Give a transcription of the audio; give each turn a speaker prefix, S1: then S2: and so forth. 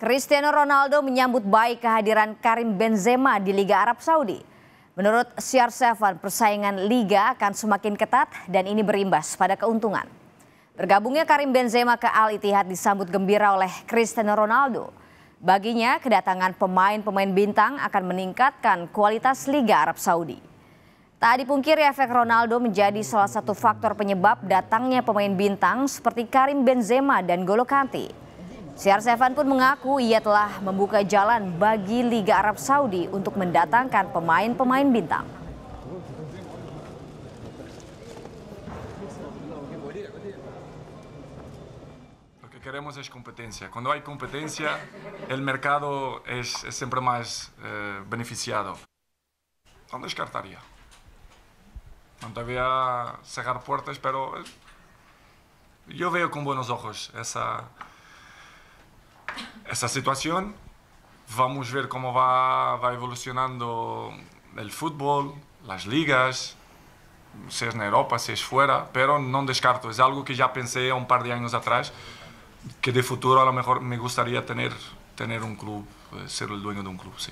S1: Cristiano Ronaldo menyambut baik kehadiran Karim Benzema di Liga Arab Saudi. Menurut CR7, persaingan Liga akan semakin ketat dan ini berimbas pada keuntungan. Bergabungnya Karim Benzema ke Al Ittihad disambut gembira oleh Cristiano Ronaldo. Baginya, kedatangan pemain-pemain bintang akan meningkatkan kualitas Liga Arab Saudi. Tak dipungkiri efek Ronaldo menjadi salah satu faktor penyebab datangnya pemain bintang seperti Karim Benzema dan Golo Kanti. Syar Sevan pun mengaku ia telah membuka jalan bagi Liga Arab Saudi untuk mendatangkan pemain-pemain bintang.
S2: Lo que queremos es competencia. Cuando hay competencia, el mercado es, es siempre más eh, beneficiado. No descartaría. No te voy a cerrar puertas, pero eh, yo veo con buenos ojos esa, esa situación. Vamos a ver cómo va, evolucionando el fútbol, las ligas, si es en Europa, si es fuera, pero no descarto. Es algo que ya pensé un par de años atrás, que de futuro a lo mejor me gustaría tener, tener un club, eh, ser el dueño de un club, sí.